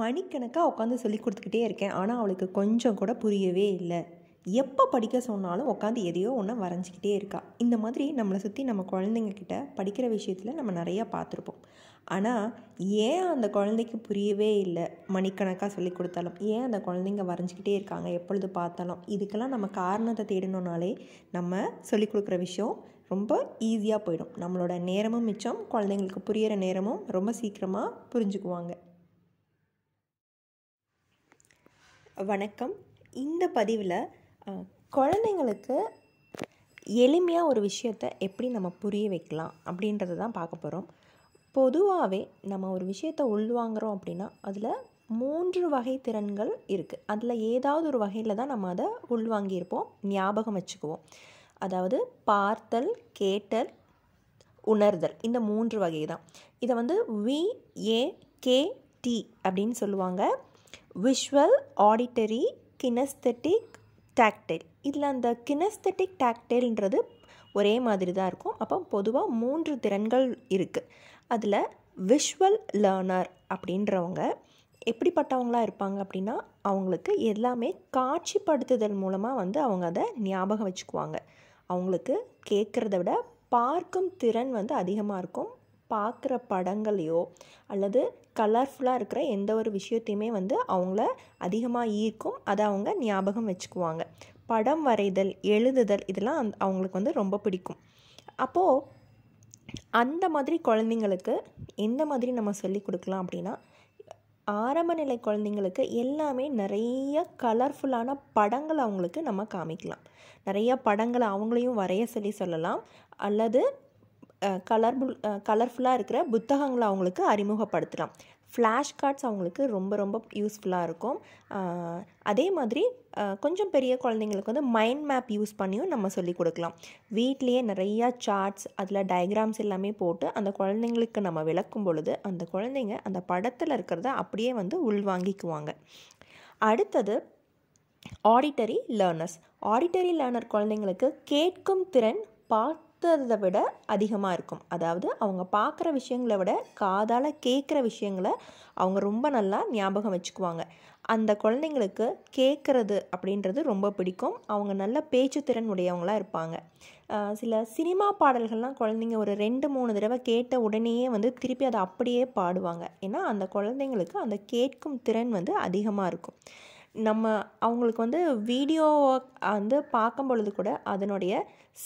மணிக்கணக்காக உட்காந்து சொல்லி கொடுத்துக்கிட்டே இருக்கேன் ஆனால் அவளுக்கு கொஞ்சம் கூட புரியவே இல்லை எப்போ படிக்க சொன்னாலும் உட்காந்து எதையோ ஒன்று வரைஞ்சிக்கிட்டே இருக்கா இந்த மாதிரி நம்மளை சுற்றி நம்ம குழந்தைங்கக்கிட்ட படிக்கிற விஷயத்தில் நம்ம நிறையா பார்த்துருப்போம் ஆனால் ஏன் அந்த குழந்தைக்கு புரியவே இல்லை மணிக்கணக்காக சொல்லி கொடுத்தாலும் ஏன் அந்த குழந்தைங்க வரைஞ்சிக்கிட்டே இருக்காங்க எப்பொழுது பார்த்தாலும் இதுக்கெல்லாம் நம்ம காரணத்தை தேடணுன்னாலே நம்ம சொல்லிக் கொடுக்குற விஷயம் ரொம்ப ஈஸியாக போயிடும் நம்மளோட நேரமும் மிச்சம் குழந்தைங்களுக்கு புரியிற நேரமும் ரொம்ப சீக்கிரமாக புரிஞ்சுக்குவாங்க வணக்கம் இந்த பதிவில் குழந்தைங்களுக்கு எளிமையாக ஒரு விஷயத்தை எப்படி நம்ம புரிய வைக்கலாம் அப்படின்றத தான் பார்க்க போகிறோம் பொதுவாகவே நம்ம ஒரு விஷயத்தை உள்வாங்குகிறோம் அப்படின்னா அதில் மூன்று வகை திறன்கள் இருக்குது அதில் ஏதாவது ஒரு வகையில் தான் நம்ம அதை உள்வாங்கியிருப்போம் ஞாபகம் வச்சுக்குவோம் அதாவது பார்த்தல் கேட்டல் உணர்தல் இந்த மூன்று வகை தான் இதை வந்து வி ஏ கே டி அப்படின்னு சொல்லுவாங்க விஷுவல் ஆடிட்டரி கினஸ்தட்டிக் டாக்டைல் இதில் அந்த கினஸ்தட்டிக் டாக்டைல்ன்றது ஒரே மாதிரி தான் இருக்கும் அப்போ பொதுவாக மூன்று திறன்கள் இருக்குது அதில் விஷுவல் லேர்னர் அப்படின்றவங்க எப்படிப்பட்டவங்களாக இருப்பாங்க அப்படின்னா அவங்களுக்கு எல்லாமே காட்சிப்படுத்துதல் மூலமாக வந்து அவங்க அதை ஞாபகம் வச்சுக்குவாங்க அவங்களுக்கு கேட்குறத விட பார்க்கும் திறன் வந்து அதிகமாக இருக்கும் பார்க்குற படங்களையோ அல்லது கலர்ஃபுல்லாக இருக்கிற எந்த ஒரு விஷயத்தையுமே வந்து அவங்கள அதிகமாக ஈர்க்கும் அதை அவங்க ஞாபகம் வச்சுக்குவாங்க படம் வரைதல் எழுதுதல் இதெல்லாம் அந் அவங்களுக்கு வந்து ரொம்ப பிடிக்கும் அப்போது அந்த மாதிரி குழந்தைங்களுக்கு எந்த மாதிரி நம்ம சொல்லிக் கொடுக்கலாம் அப்படின்னா ஆரம்ப நிலை குழந்தைங்களுக்கு எல்லாமே நிறைய கலர்ஃபுல்லான படங்கள் அவங்களுக்கு நம்ம காமிக்கலாம் நிறைய படங்களை அவங்களையும் வரைய சொல்லி சொல்லலாம் அல்லது கலர்ஃபுல் கலர்ஃபுல்லாக இருக்கிற புத்தகங்களை அவங்களுக்கு அறிமுகப்படுத்தலாம் ஃப்ளாஷ் கார்ட்ஸ் அவங்களுக்கு ரொம்ப ரொம்ப யூஸ்ஃபுல்லாக இருக்கும் அதே மாதிரி கொஞ்சம் பெரிய குழந்தைங்களுக்கு வந்து மைண்ட் மேப் யூஸ் பண்ணியும் நம்ம சொல்லிக் கொடுக்கலாம் வீட்லேயே நிறையா சார்ட்ஸ் அதில் டயக்ராம்ஸ் எல்லாமே போட்டு அந்த குழந்தைங்களுக்கு நம்ம விளக்கும் பொழுது அந்த குழந்தைங்க அந்த படத்தில் இருக்கிறத அப்படியே வந்து உள்வாங்கிக்குவாங்க அடுத்தது ஆடிட்டரி லேர்னர்ஸ் ஆடிட்டரி லேர்னர் குழந்தைங்களுக்கு கேட்கும் திறன் பார்ட் பார்த்ததை விட அதிகமாக இருக்கும் அதாவது அவங்க பார்க்குற விஷயங்களை விட காதால் கேட்குற விஷயங்களை அவங்க ரொம்ப நல்லா ஞாபகம் வச்சுக்குவாங்க அந்த குழந்தைங்களுக்கு கேட்குறது அப்படின்றது ரொம்ப பிடிக்கும் அவங்க நல்ல பேச்சு திறன் உடையவங்களாக இருப்பாங்க சில சினிமா பாடல்கள்லாம் குழந்தைங்க ஒரு ரெண்டு மூணு தடவை கேட்ட உடனேயே வந்து திருப்பி அதை அப்படியே பாடுவாங்க ஏன்னா அந்த குழந்தைங்களுக்கு அந்த கேட்கும் திறன் வந்து அதிகமாக இருக்கும் நம்ம அவங்களுக்கு வந்து வீடியோ வந்து பார்க்கும் பொழுது கூட அதனுடைய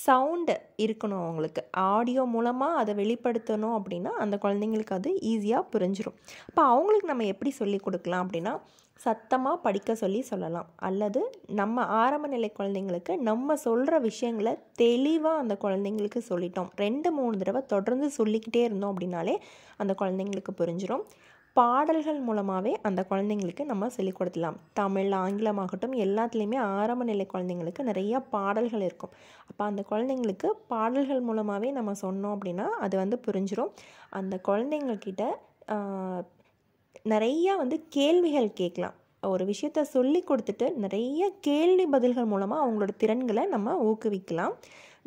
சவுண்டு இருக்கணும் அவங்களுக்கு ஆடியோ மூலமாக அதை வெளிப்படுத்தணும் அப்படின்னா அந்த குழந்தைங்களுக்கு அது ஈஸியாக புரிஞ்சிடும் அப்போ அவங்களுக்கு நம்ம எப்படி சொல்லி கொடுக்கலாம் அப்படின்னா சத்தமாக படிக்க சொல்லி சொல்லலாம் அல்லது நம்ம ஆரம்ப நிலை குழந்தைங்களுக்கு நம்ம சொல்கிற விஷயங்களை தெளிவாக அந்த குழந்தைங்களுக்கு சொல்லிட்டோம் ரெண்டு மூணு தடவை தொடர்ந்து சொல்லிக்கிட்டே இருந்தோம் அப்படின்னாலே அந்த குழந்தைங்களுக்கு புரிஞ்சிடும் பாடல்கள் மூலமாகவே அந்த குழந்தைங்களுக்கு நம்ம சொல்லிக் கொடுக்கலாம் தமிழ் ஆங்கிலமாகட்டும் எல்லாத்துலேயுமே ஆரம்ப நிலை குழந்தைங்களுக்கு நிறையா பாடல்கள் இருக்கும் அப்போ அந்த குழந்தைங்களுக்கு பாடல்கள் மூலமாகவே நம்ம சொன்னோம் அப்படின்னா அது வந்து புரிஞ்சிடும் அந்த குழந்தைங்கக்கிட்ட நிறையா வந்து கேள்விகள் கேட்கலாம் ஒரு விஷயத்த சொல்லி கொடுத்துட்டு நிறைய கேள்வி பதில்கள் மூலமாக அவங்களோட திறன்களை நம்ம ஊக்குவிக்கலாம்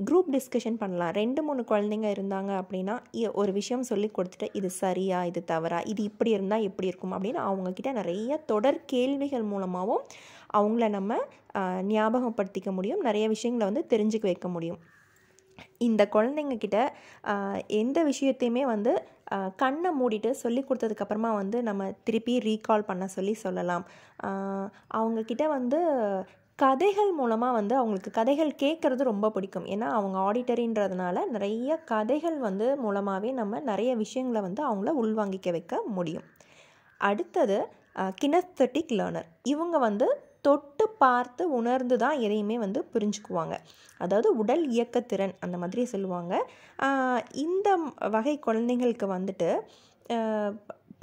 குரூப் டிஸ்கஷன் பண்ணலாம் ரெண்டு மூணு குழந்தைங்க இருந்தாங்க அப்படின்னா ஒரு விஷயம் சொல்லி கொடுத்துட்டு இது சரியா இது தவறா இது இப்படி இருந்தால் எப்படி இருக்கும் அப்படின்னு அவங்கக்கிட்ட நிறைய தொடர் கேள்விகள் மூலமாகவும் அவங்கள நம்ம ஞாபகப்படுத்திக்க முடியும் நிறைய விஷயங்களை வந்து தெரிஞ்சுக்க வைக்க முடியும் இந்த குழந்தைங்கக்கிட்ட எந்த விஷயத்தையுமே வந்து கண்ணை மூடிட்டு சொல்லி கொடுத்ததுக்கப்புறமா வந்து நம்ம திருப்பி ரீகால் பண்ண சொல்லி சொல்லலாம் அவங்கக்கிட்ட வந்து கதைகள் மூலமாக வந்து அவங்களுக்கு கதைகள் கேட்குறது ரொம்ப பிடிக்கும் ஏன்னா அவங்க ஆடிட்டரின்றதுனால நிறைய கதைகள் வந்து மூலமாகவே நம்ம நிறைய விஷயங்களை வந்து அவங்கள உள்வாங்கிக்க வைக்க முடியும் அடுத்தது கினஸ்தட்டிக் லேர்னர் இவங்க வந்து தொட்டு பார்த்து உணர்ந்து தான் எதையுமே வந்து புரிஞ்சுக்குவாங்க அதாவது உடல் இயக்கத்திறன் அந்த மாதிரி சொல்லுவாங்க இந்த வகை குழந்தைங்களுக்கு வந்துட்டு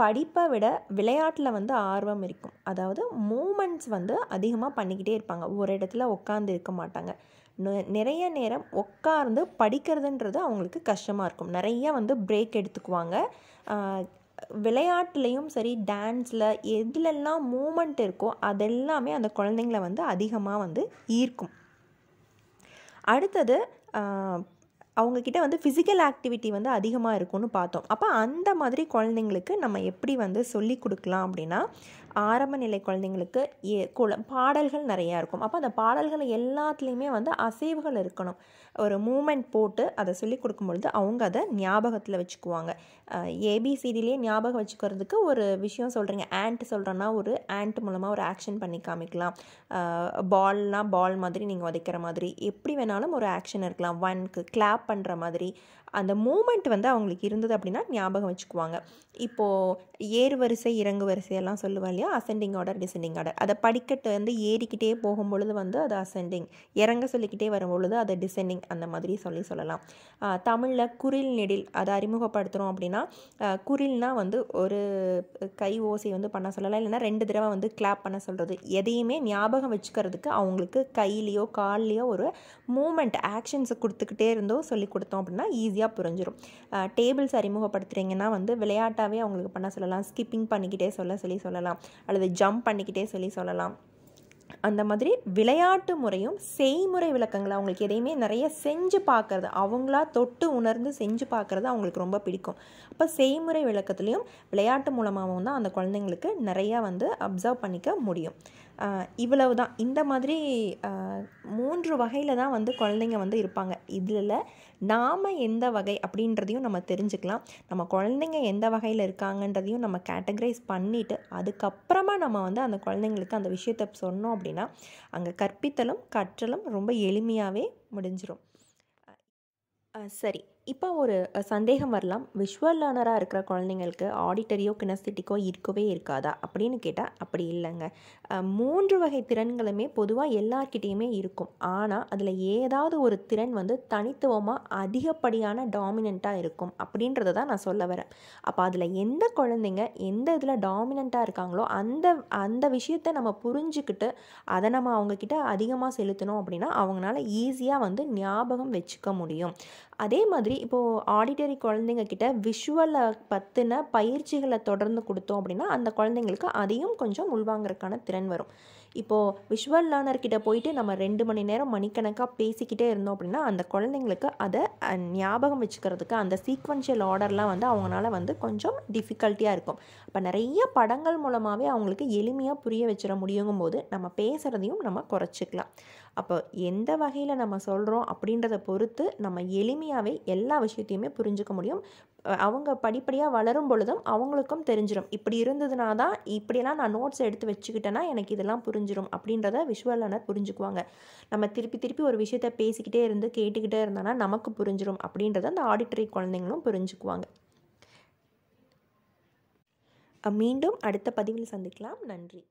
படிப்பை விட விளையாட்டில் வந்து ஆர்வம் இருக்கும் அதாவது மூமெண்ட்ஸ் வந்து அதிகமாக பண்ணிக்கிட்டே இருப்பாங்க ஒரு இடத்துல உட்காந்து இருக்க மாட்டாங்க நிறைய நேரம் உட்கார்ந்து படிக்கிறதுன்றது அவங்களுக்கு கஷ்டமாக இருக்கும் நிறைய வந்து பிரேக் எடுத்துக்குவாங்க விளையாட்டுலேயும் சரி டான்ஸில் எதுலெல்லாம் மூமெண்ட் இருக்கோ அதெல்லாமே அந்த குழந்தைங்கள வந்து அதிகமாக வந்து ஈர்க்கும் அடுத்தது அவங்கக்கிட்ட வந்து ஃபிசிக்கல் ஆக்டிவிட்டி வந்து அதிகமாக இருக்கும்னு பார்த்தோம் அப்போ அந்த மாதிரி குழந்தைங்களுக்கு நம்ம எப்படி வந்து சொல்லி கொடுக்கலாம் அப்படின்னா ஆரம்ப நிலை குழந்தைங்களுக்கு ஏ குல பாடல்கள் நிறையா இருக்கும் அப்போ அந்த பாடல்கள் எல்லாத்துலேயுமே வந்து அசைவுகள் இருக்கணும் ஒரு மூமெண்ட் போட்டு அதை சொல்லி கொடுக்கும்பொழுது அவங்க அதை ஞாபகத்தில் வச்சுக்குவாங்க ஏபிசிடிலேயே ஞாபகம் வச்சுக்கிறதுக்கு ஒரு விஷயம் சொல்கிறீங்க ஆண்ட் சொல்கிறேன்னா ஒரு ஆண்ட் மூலமாக ஒரு ஆக்ஷன் பண்ணி காமிக்கலாம் பால்னால் பால் மாதிரி நீங்கள் உதைக்கிற மாதிரி எப்படி வேணாலும் ஒரு ஆக்ஷன் இருக்கலாம் ஒன்க்கு கிளாப் பண்ணுற மாதிரி அந்த மூமெண்ட் வந்து அவங்களுக்கு இருந்தது அப்படின்னா ஞாபகம் வச்சுக்குவாங்க இப்போது ஏறு வரிசை இறங்கு வரிசையெல்லாம் சொல்லுவா இல்லையா அசெண்டிங் ஆர்டர் டிசெண்டிங் ஆர்டர் அதை படிக்கட்டு வந்து ஏறிக்கிட்டே போகும் பொழுது வந்து அது அசெண்டிங் இறங்க சொல்லிக்கிட்டே வரும் பொழுது அது டிசெண்டிங் அந்த மாதிரி சொல்லி சொல்லலாம் தமிழில் குரில் நெடில் அதை அறிமுகப்படுத்துகிறோம் அப்படின்னா குரில்னால் வந்து ஒரு கை ஓசை வந்து பண்ண சொல்லலாம் இல்லைன்னா ரெண்டு தடவை வந்து கிளாப் பண்ண சொல்கிறது எதையுமே ஞாபகம் வச்சுக்கிறதுக்கு அவங்களுக்கு கையிலையோ கால்லையோ ஒரு மூமெண்ட் ஆக்ஷன்ஸை கொடுத்துக்கிட்டே இருந்தோ சொல்லி கொடுத்தோம் அப்படின்னா ஈஸியாக ஈஸியாக புரிஞ்சிடும் டேபிள்ஸ் அறிமுகப்படுத்துகிறீங்கன்னா வந்து விளையாட்டாகவே அவங்களுக்கு பண்ண சொல்லலாம் ஸ்கிப்பிங் பண்ணிக்கிட்டே சொல்ல சொல்லி சொல்லலாம் அல்லது ஜம்ப் பண்ணிக்கிட்டே சொல்லி சொல்லலாம் அந்த மாதிரி விளையாட்டு முறையும் செய்முறை விளக்கங்களை அவங்களுக்கு எதையுமே நிறைய செஞ்சு பார்க்குறது அவங்களா தொட்டு உணர்ந்து செஞ்சு பார்க்குறது அவங்களுக்கு ரொம்ப பிடிக்கும் அப்போ செய்முறை விளக்கத்துலேயும் விளையாட்டு மூலமாகவும் தான் அந்த குழந்தைங்களுக்கு நிறையா வந்து அப்சர்வ் பண்ணிக்க முடியும் இவ்வளவு தான் இந்த மாதிரி மூன்று வகையில் தான் வந்து குழந்தைங்க வந்து இருப்பாங்க இதில் நாம் எந்த வகை அப்படின்றதையும் நம்ம தெரிஞ்சுக்கலாம் நம்ம குழந்தைங்க எந்த வகையில் இருக்காங்கன்றதையும் நம்ம கேட்டகரைஸ் பண்ணிவிட்டு அதுக்கப்புறமா நம்ம வந்து அந்த குழந்தைங்களுக்கு அந்த விஷயத்தை சொன்னோம் அப்படின்னா அங்கே கற்பித்தலும் கற்றலும் ரொம்ப எளிமையாகவே முடிஞ்சிடும் சரி இப்போ ஒரு சந்தேகம் வரலாம் விஷுவல் லேர்னராக இருக்கிற குழந்தைங்களுக்கு ஆடிட்டரியோ கினஸ்திட்டிக்கோ இருக்கவே இருக்காதா அப்படின்னு கேட்டால் அப்படி இல்லைங்க மூன்று வகை திறன்களுமே பொதுவாக எல்லார்கிட்டேயுமே இருக்கும் ஆனால் அதில் ஏதாவது ஒரு திறன் வந்து தனித்துவமாக அதிகப்படியான டாமினண்ட்டாக இருக்கும் அப்படின்றத தான் நான் சொல்ல வரேன் அப்போ அதில் எந்த குழந்தைங்க எந்த இதில் டாமினண்ட்டாக இருக்காங்களோ அந்த அந்த விஷயத்தை நம்ம புரிஞ்சுக்கிட்டு அதை நம்ம அவங்கக்கிட்ட அதிகமாக செலுத்தணும் அப்படின்னா அவங்களால ஈஸியாக வந்து ஞாபகம் வச்சுக்க முடியும் அதே மாதிரி மாதிரி இப்போது ஆடிட்டரி குழந்தைங்கக்கிட்ட விஷுவலை பற்றின பயிற்சிகளை தொடர்ந்து கொடுத்தோம் அப்படின்னா அந்த குழந்தைங்களுக்கு அதையும் கொஞ்சம் உள்வாங்கிறதுக்கான திறன் வரும் இப்போது விஷுவல் லேர்னர்கிட்ட போயிட்டு நம்ம ரெண்டு மணி நேரம் மணிக்கணக்காக பேசிக்கிட்டே இருந்தோம் அப்படின்னா அந்த குழந்தைங்களுக்கு அதை ஞாபகம் வச்சுக்கிறதுக்கு அந்த சீக்வன்ஷியல் ஆர்டர்லாம் வந்து அவங்களால வந்து கொஞ்சம் டிஃபிகல்ட்டியாக இருக்கும் அப்போ நிறைய படங்கள் மூலமாகவே அவங்களுக்கு எளிமையாக புரிய வச்சிட முடியுங்கும் போது நம்ம பேசுகிறதையும் நம்ம குறைச்சிக்கலாம் அப்போ எந்த வகையில் நம்ம சொல்கிறோம் அப்படின்றத பொறுத்து நம்ம எளிமையாகவே எல்லா விஷயத்தையுமே புரிஞ்சுக்க முடியும் அவங்க படிப்படியாக வளரும் பொழுதும் அவங்களுக்கும் தெரிஞ்சிடும் இப்படி இருந்ததுனா தான் இப்படியெல்லாம் நான் நோட்ஸ் எடுத்து வச்சுக்கிட்டேன்னா எனக்கு இதெல்லாம் புரிஞ்சிடும் அப்படின்றத விஷுவல் லேர்னர் புரிஞ்சுக்குவாங்க நம்ம திருப்பி திருப்பி ஒரு விஷயத்த பேசிக்கிட்டே இருந்து கேட்டுக்கிட்டே இருந்தோன்னா நமக்கு புரிஞ்சிடும் அப்படின்றத அந்த ஆடிட்டரி குழந்தைங்களும் புரிஞ்சுக்குவாங்க மீண்டும் அடுத்த பதிவில் சந்திக்கலாம் நன்றி